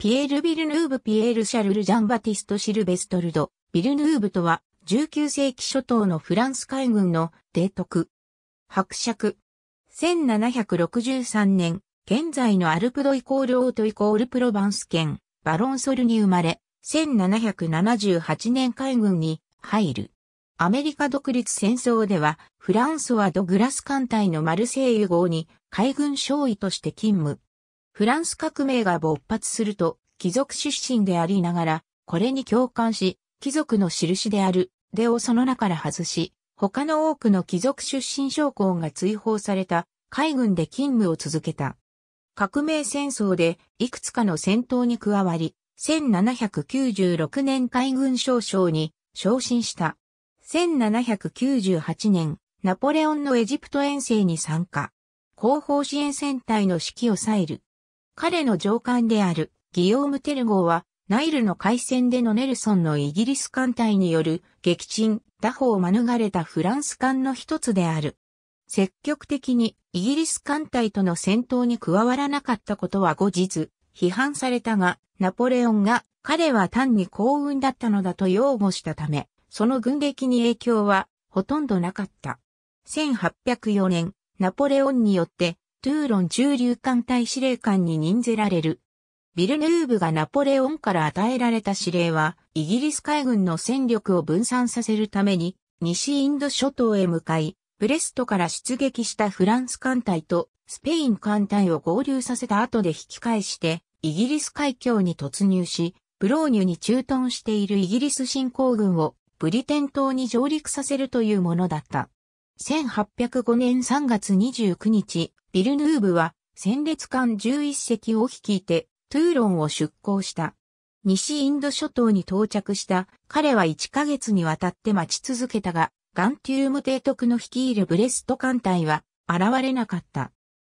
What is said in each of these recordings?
ピエール・ビルヌーブ・ピエール・シャルル・ジャンバティスト・シルベストルド・ビルヌーブとは、19世紀初頭のフランス海軍の提督。伯爵。1763年、現在のアルプドイコールオートイコールプロバンス県、バロンソルに生まれ、1778年海軍に入る。アメリカ独立戦争では、フランソワ・ド・グラス艦隊のマルセイユ号に海軍少尉として勤務。フランス革命が勃発すると、貴族出身でありながら、これに共感し、貴族の印である、出をその中から外し、他の多くの貴族出身将校が追放された、海軍で勤務を続けた。革命戦争で、いくつかの戦闘に加わり、1796年海軍少将に昇進した。1798年、ナポレオンのエジプト遠征に参加。後方支援戦隊の指揮を抑える。彼の上官であるギヨーム・テルゴーは、ナイルの海戦でのネルソンのイギリス艦隊による撃沈、打法を免れたフランス艦の一つである。積極的にイギリス艦隊との戦闘に加わらなかったことは後日、批判されたが、ナポレオンが彼は単に幸運だったのだと擁護したため、その軍歴に影響はほとんどなかった。1804年、ナポレオンによってトゥーロン駐留艦隊司令官に任ぜられる。ビルヌーブがナポレオンから与えられた司令は、イギリス海軍の戦力を分散させるために、西インド諸島へ向かい、ブレストから出撃したフランス艦隊とスペイン艦隊を合流させた後で引き返して、イギリス海峡に突入し、ブローニュに駐屯しているイギリス侵攻軍をブリテン島に上陸させるというものだった。1805年3月29日、ビルヌーブは戦列艦11隻を率いてトゥーロンを出港した。西インド諸島に到着した彼は1ヶ月にわたって待ち続けたが、ガンティウム提督の率いるブレスト艦隊は現れなかった。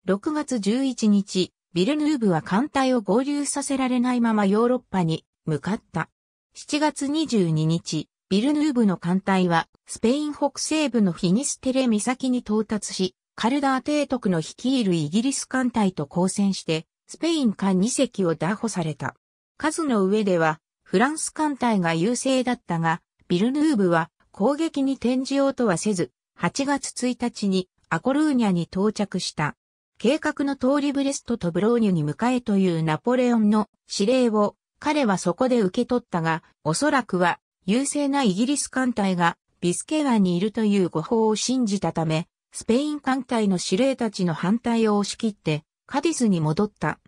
6月11日、ビルヌーブは艦隊を合流させられないままヨーロッパに向かった。7月22日、ビルヌーブの艦隊はスペイン北西部のフィニステレ岬に到達し、カルダー提督の率いるイギリス艦隊と交戦して、スペイン艦2隻を打破された。数の上では、フランス艦隊が優勢だったが、ビルヌーブは攻撃に転じようとはせず、8月1日にアコルーニャに到着した。計画の通りブレストとブローニュに向かえというナポレオンの指令を彼はそこで受け取ったが、おそらくは優勢なイギリス艦隊がビスケ湾にいるという誤報を信じたため、スペイン艦隊の司令たちの反対を押し切って、カディスに戻った。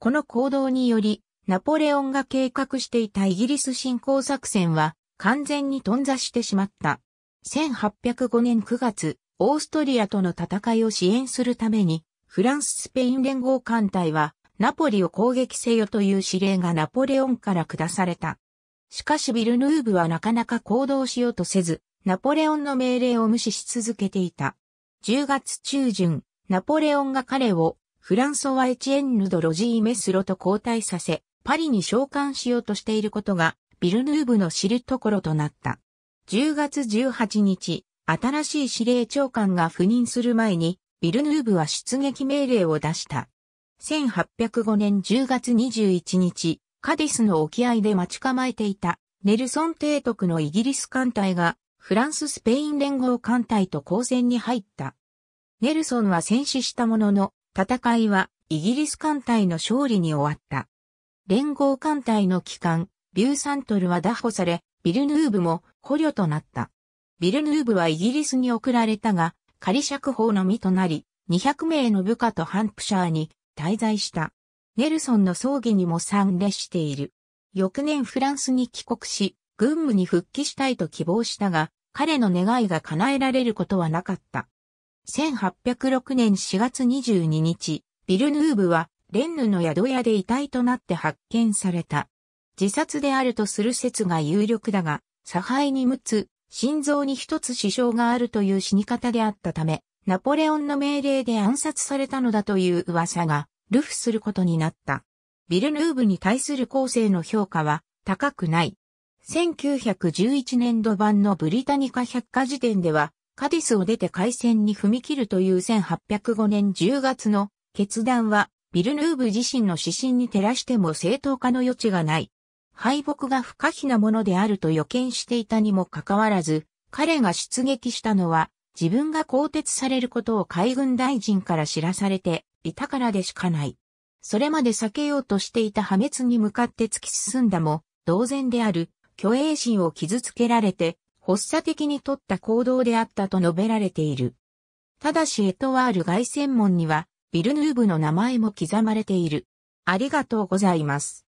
この行動により、ナポレオンが計画していたイギリス侵攻作戦は、完全に頓挫してしまった。1805年9月、オーストリアとの戦いを支援するために、フランス・スペイン連合艦隊は、ナポリを攻撃せよという指令がナポレオンから下された。しかしビルヌーブはなかなか行動しようとせず、ナポレオンの命令を無視し続けていた。10月中旬、ナポレオンが彼をフランソワ・エチエンヌ・ド・ロジー・メスロと交代させ、パリに召喚しようとしていることが、ビルヌーブの知るところとなった。10月18日、新しい司令長官が赴任する前に、ビルヌーブは出撃命令を出した。1805年10月21日、カディスの沖合で待ち構えていた、ネルソン提督のイギリス艦隊が、フランス・スペイン連合艦隊と交戦に入った。ネルソンは戦死したものの、戦いはイギリス艦隊の勝利に終わった。連合艦隊の機関、ビューサントルは打破され、ビルヌーブも捕虜となった。ビルヌーブはイギリスに送られたが、仮釈放の身となり、200名の部下とハンプシャーに滞在した。ネルソンの葬儀にも参列している。翌年フランスに帰国し、軍務に復帰したいと希望したが、彼の願いが叶えられることはなかった。1806年4月22日、ビルヌーブはレンヌの宿屋で遺体となって発見された。自殺であるとする説が有力だが、差配に6つ、心臓に1つ支障があるという死に方であったため、ナポレオンの命令で暗殺されたのだという噂が、ルフすることになった。ビルヌーブに対する後世の評価は高くない。1911年度版のブリタニカ百科事典では、カディスを出て開戦に踏み切るという1805年10月の決断は、ビルヌーブ自身の指針に照らしても正当化の余地がない。敗北が不可避なものであると予見していたにもかかわらず、彼が出撃したのは、自分が更迭されることを海軍大臣から知らされていたからでしかない。それまで避けようとしていた破滅に向かって突き進んだも、同然である虚栄心を傷つけられて、発作的に取った行動であったと述べられている。ただしエトワール凱旋門には、ビルヌーブの名前も刻まれている。ありがとうございます。